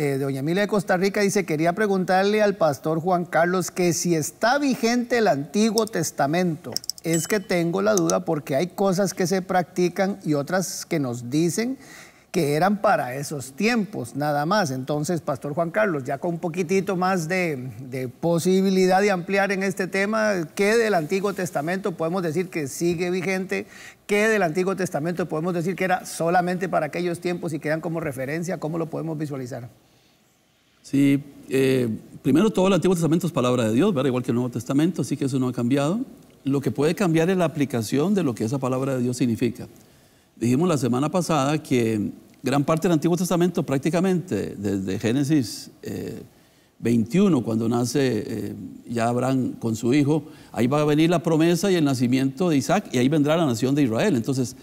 Eh, doña Emilia de Costa Rica dice, quería preguntarle al pastor Juan Carlos que si está vigente el Antiguo Testamento. Es que tengo la duda porque hay cosas que se practican y otras que nos dicen que eran para esos tiempos, nada más. Entonces, pastor Juan Carlos, ya con un poquitito más de, de posibilidad de ampliar en este tema, ¿qué del Antiguo Testamento podemos decir que sigue vigente? ¿Qué del Antiguo Testamento podemos decir que era solamente para aquellos tiempos y quedan como referencia? ¿Cómo lo podemos visualizar? Sí, eh, primero todo el Antiguo Testamento es palabra de Dios, igual que el Nuevo Testamento, así que eso no ha cambiado. Lo que puede cambiar es la aplicación de lo que esa palabra de Dios significa. Dijimos la semana pasada que gran parte del Antiguo Testamento, prácticamente desde Génesis 21, eh, cuando nace eh, ya Abraham con su hijo, ahí va a venir la promesa y el nacimiento de Isaac y ahí vendrá la nación de Israel. Entonces,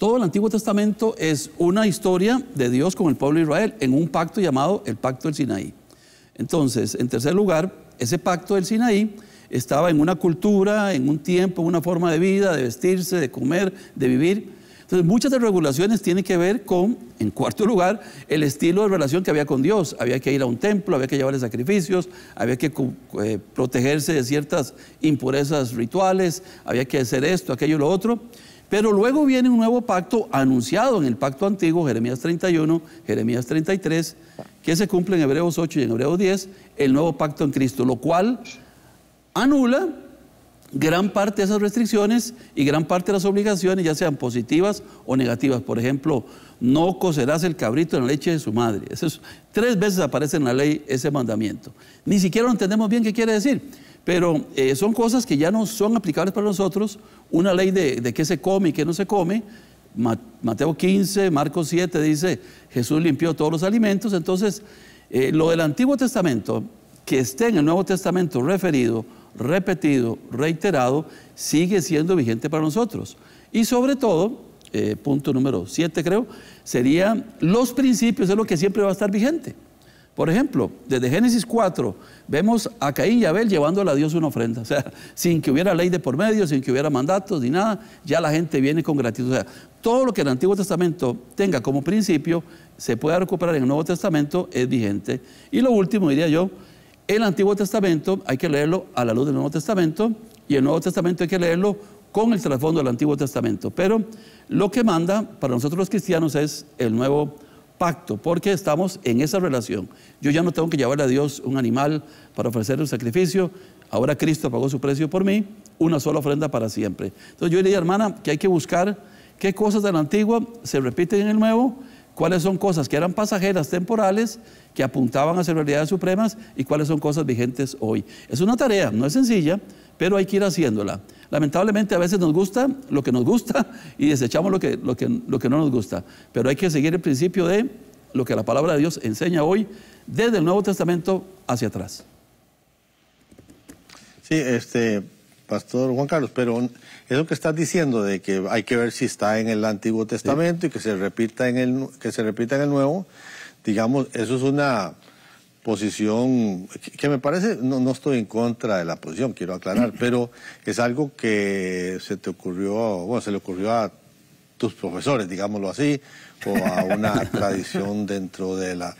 todo el Antiguo Testamento es una historia de Dios con el pueblo de Israel en un pacto llamado el pacto del Sinaí. Entonces, en tercer lugar, ese pacto del Sinaí estaba en una cultura, en un tiempo, en una forma de vida, de vestirse, de comer, de vivir. Entonces, muchas de las regulaciones tienen que ver con, en cuarto lugar, el estilo de relación que había con Dios. Había que ir a un templo, había que llevarle sacrificios, había que eh, protegerse de ciertas impurezas rituales, había que hacer esto, aquello y lo otro. Pero luego viene un nuevo pacto anunciado en el pacto antiguo, Jeremías 31, Jeremías 33, que se cumple en Hebreos 8 y en Hebreos 10, el nuevo pacto en Cristo, lo cual anula gran parte de esas restricciones y gran parte de las obligaciones, ya sean positivas o negativas. Por ejemplo, no cocerás el cabrito en la leche de su madre. tres veces aparece en la ley ese mandamiento. Ni siquiera lo entendemos bien qué quiere decir. Pero eh, son cosas que ya no son aplicables para nosotros. Una ley de, qué se come y qué no se come. Mateo 15, Marcos 7 dice, Jesús limpió todos los alimentos. Entonces, eh, lo del Antiguo Testamento, que esté en el Nuevo Testamento referido, repetido, reiterado, sigue siendo vigente para nosotros. Y sobre todo, eh, punto número 7 creo, serían los principios, es lo que siempre va a estar vigente. Por ejemplo, desde Génesis 4 vemos a Caín y Abel llevándole a Dios una ofrenda. O sea, sin que hubiera ley de por medio, sin que hubiera mandatos ni nada, ya la gente viene con gratitud. O sea, todo lo que el Antiguo Testamento tenga como principio se pueda recuperar en el Nuevo Testamento es vigente. Y lo último, diría yo, el Antiguo Testamento hay que leerlo a la luz del Nuevo Testamento y el Nuevo Testamento hay que leerlo con el trasfondo del Antiguo Testamento. Pero lo que manda para nosotros los cristianos es el Nuevo Testamento pacto, porque estamos en esa relación. Yo ya no tengo que llevarle a Dios un animal para ofrecerle un sacrificio, ahora Cristo pagó su precio por mí, una sola ofrenda para siempre. Entonces yo dije hermana, que hay que buscar qué cosas de la antigua se repiten en el nuevo cuáles son cosas que eran pasajeras, temporales, que apuntaban a ser realidades supremas y cuáles son cosas vigentes hoy. Es una tarea, no es sencilla, pero hay que ir haciéndola. Lamentablemente a veces nos gusta lo que nos gusta y desechamos lo que, lo lo que no nos gusta, pero hay que seguir el principio de lo que la palabra de Dios enseña hoy desde el Nuevo Testamento hacia atrás. Sí, este, Pastor Juan Carlos, pero eso que estás diciendo de que hay que ver si está en el Antiguo Testamento y que se repita en el que se repita en el Nuevo, digamos, eso es una posición que me parece, no, no estoy en contra de la posición, quiero aclarar, pero es algo que se te ocurrió, bueno, se le ocurrió a tus profesores, digámoslo así, o a una tradición dentro de la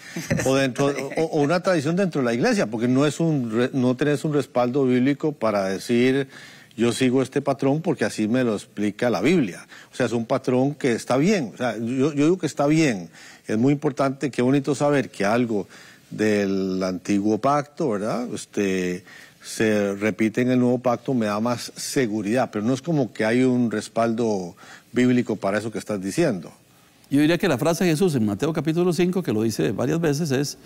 o dentro o, una tradición dentro de la iglesia, porque no es un no tenés un respaldo bíblico para decir yo sigo este patrón porque así me lo explica la Biblia. O sea, es un patrón que está bien. O sea, yo, yo digo que está bien. Es muy importante, qué bonito saber que algo del antiguo pacto, ¿verdad? Este, se repite en el nuevo pacto, me da más seguridad, pero no es como que hay un respaldo bíblico para eso que estás diciendo. Yo diría que la frase de Jesús en Mateo capítulo 5, que lo dice varias veces, es,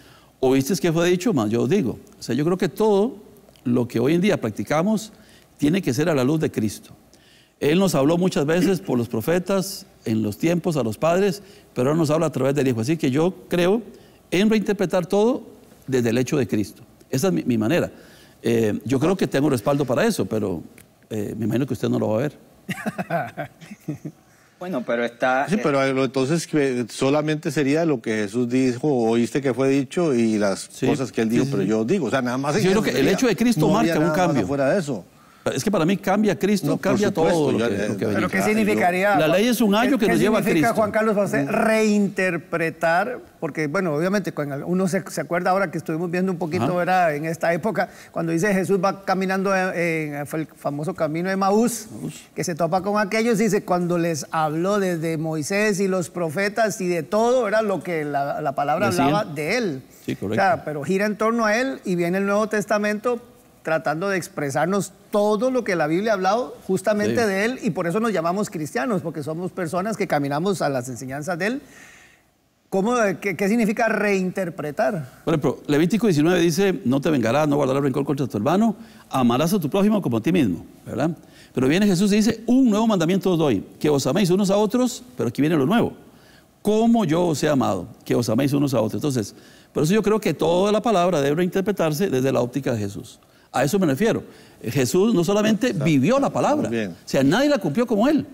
oíste que fue dicho, más yo digo. O sea, yo creo que todo lo que hoy en día practicamos tiene que ser a la luz de Cristo. Él nos habló muchas veces por los profetas, en los tiempos, a los padres, pero ahora nos habla a través del Hijo. Así que yo creo en reinterpretar todo desde el hecho de Cristo. Esa es mi manera. Eh, yo creo que tengo respaldo para eso, pero eh, me imagino que usted no lo va a ver. Bueno, pero está... Sí, pero eh, entonces solamente sería lo que Jesús dijo, oíste que fue dicho y las cosas que él dijo, pero yo digo, o sea, nada más... Yo creo que el hecho de Cristo marca un cambio. Fuera de eso. Es que para mí cambia Cristo, cambia todo. Eh, lo que, eh, significaría? La ley es un año que nos lleva a Cristo. Juan Carlos ser mm. reinterpretar? Porque, bueno, obviamente, uno se, acuerda ahora que estuvimos viendo un poquito, era En esta época, cuando dice Jesús va caminando en, el famoso camino de Maús, que se topa con aquellos, dice, cuando les habló desde Moisés y los profetas y de todo, era lo que la, palabra hablaba de él. Sí, correcto. pero gira en torno a él y viene el Nuevo Testamento tratando de expresarnos todo lo que la Biblia ha hablado justamente de Él y por eso nos llamamos cristianos, porque somos personas que caminamos a las enseñanzas de Él. ¿Cómo, qué, significa reinterpretar? Por ejemplo, Levítico 19 dice, no te vengarás, no guardarás rencor contra tu hermano, amarás a tu prójimo como a ti mismo, ¿verdad? Pero viene Jesús y dice, un nuevo mandamiento os doy, que os améis unos a otros, pero aquí viene lo nuevo, como yo os he amado, que os améis unos a otros. Entonces, por eso yo creo que toda la palabra debe reinterpretarse desde la óptica de Jesús. A eso me refiero. Jesús no solamente vivió la palabra, o sea, nadie la cumplió como él,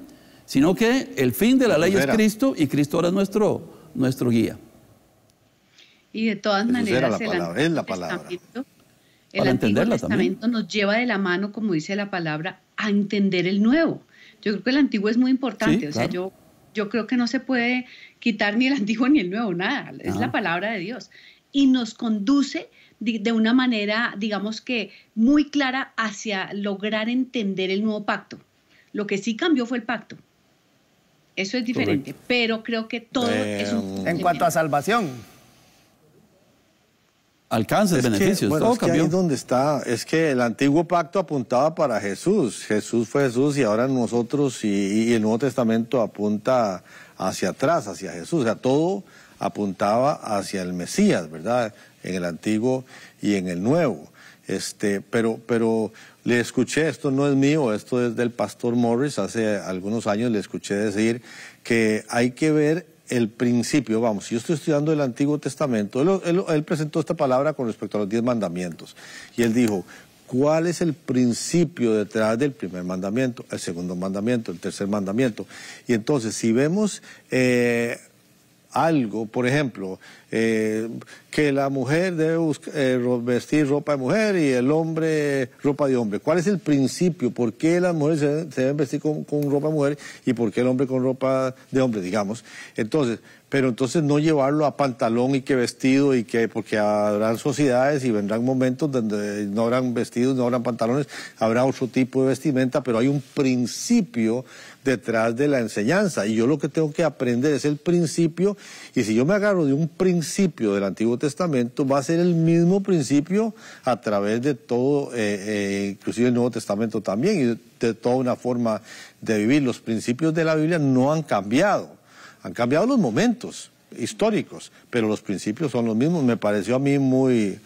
sino que el fin de la, ley es Cristo y Cristo ahora es nuestro, nuestro guía. Y de todas maneras, la el Antiguo Testamento nos lleva de la mano, como dice la palabra, a entender el nuevo. Yo creo que el antiguo es muy importante, o sea, yo, yo creo que no se puede quitar ni el antiguo ni el nuevo, nada, es la ah. palabra de Dios. Y nos conduce de una manera, digamos que muy clara hacia lograr entender el nuevo pacto. Lo que sí cambió fue el pacto. Eso es diferente, pero creo que todo es em, En cuanto a salvación. alcance beneficios, es donde está, es que el antiguo pacto apuntaba para Jesús. Jesús fue Jesús y ahora nosotros y, y el Nuevo Testamento apunta hacia atrás, hacia Jesús. O sea, todo apuntaba hacia el Mesías, ¿verdad? en el Antiguo y en el Nuevo. Este, pero, pero le escuché, esto no es mío, esto es del pastor Morris, hace algunos años le escuché decir que hay que ver el principio, vamos, yo estoy estudiando el Antiguo Testamento, él, presentó esta palabra con respecto a los diez mandamientos, y él dijo, ¿cuál es el principio detrás del primer mandamiento, el segundo mandamiento, el tercer mandamiento? Y entonces, si vemos... Eh, algo, por ejemplo, eh, que la mujer debe eh, vestir ropa de mujer y el hombre ropa de hombre. ¿Cuál es el principio? ¿Por qué las mujeres se, deben vestir con, ropa de mujer y por qué el hombre con ropa de hombre, digamos? Entonces, pero entonces no llevarlo a pantalón y que vestido y que, porque habrán sociedades y vendrán momentos donde no habrán vestidos, no habrán pantalones, habrá otro tipo de vestimenta, pero hay un principio detrás de la enseñanza y yo lo que tengo que aprender es el principio y si yo me agarro de un principio principio del Antiguo Testamento va a ser el mismo principio a través de todo, eh, eh, inclusive el Nuevo Testamento también, y de toda una forma de vivir. Los principios de la Biblia no han cambiado, han cambiado los momentos históricos, pero los principios son los mismos. Me pareció a mí muy...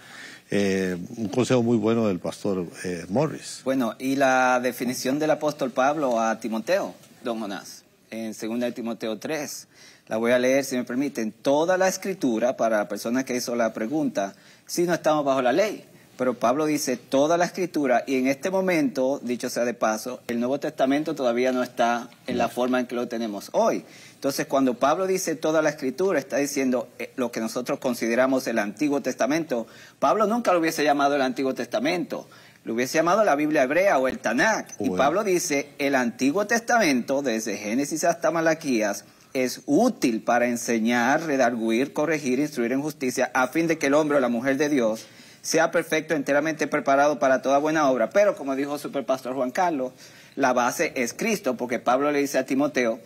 Eh, un consejo muy bueno del pastor Morris. Bueno, y la definición del apóstol Pablo a Timoteo, don Monás en 2 Timoteo 3. La voy a leer, si me permiten. Toda la escritura, para la persona que hizo la pregunta, si no estamos bajo la ley. Pero Pablo dice toda la escritura y en este momento, dicho sea de paso, el Nuevo Testamento todavía no está en la forma en que lo tenemos hoy. Entonces, cuando Pablo dice toda la escritura, está diciendo eh, lo que nosotros consideramos el Antiguo Testamento. Pablo nunca lo hubiese llamado el Antiguo Testamento. Lo hubiese llamado la Biblia hebrea o el Tanakh. Y Pablo dice, el Antiguo Testamento, desde Génesis hasta Malaquías, es útil para enseñar, redarguir, corregir, instruir en justicia, a fin de que el hombre o la mujer de Dios sea perfecto, enteramente preparado para toda buena obra. Pero como dijo superpastor Juan Carlos, la base es Cristo, porque Pablo le dice a Timoteo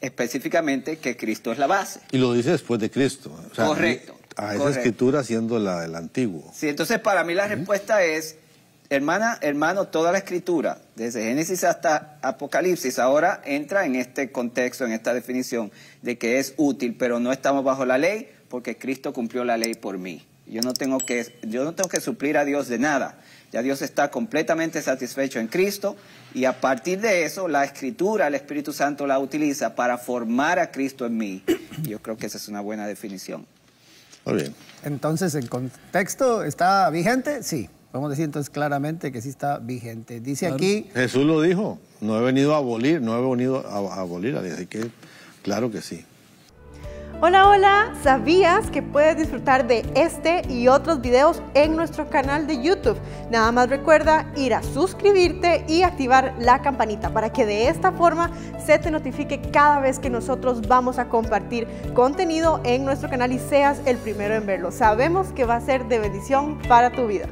específicamente que Cristo es la base. Y lo dice después de Cristo. correcto. A esa escritura siendo la del antiguo. Sí, entonces para mí la respuesta es, hermana, hermano, toda la escritura, desde Génesis hasta Apocalipsis, ahora entra en este contexto, en esta definición de que es útil, pero no estamos bajo la ley porque Cristo cumplió la ley por mí. Yo no tengo que, yo no tengo que suplir a Dios de nada. Ya Dios está completamente satisfecho en Cristo y a partir de eso la escritura, el Espíritu Santo la utiliza para formar a Cristo en mí. Yo creo que esa es una buena definición. Muy bien. Entonces, ¿el contexto está vigente? Sí a decir entonces claramente que sí está vigente. Dice aquí... Jesús lo dijo, no he venido a abolir, no he venido a, a abolir, así que claro que sí. Hola, hola, ¿sabías que puedes disfrutar de este y otros videos en nuestro canal de YouTube? Nada más recuerda ir a suscribirte y activar la campanita para que de esta forma se te notifique cada vez que nosotros vamos a compartir contenido en nuestro canal y seas el primero en verlo. Sabemos que va a ser de bendición para tu vida.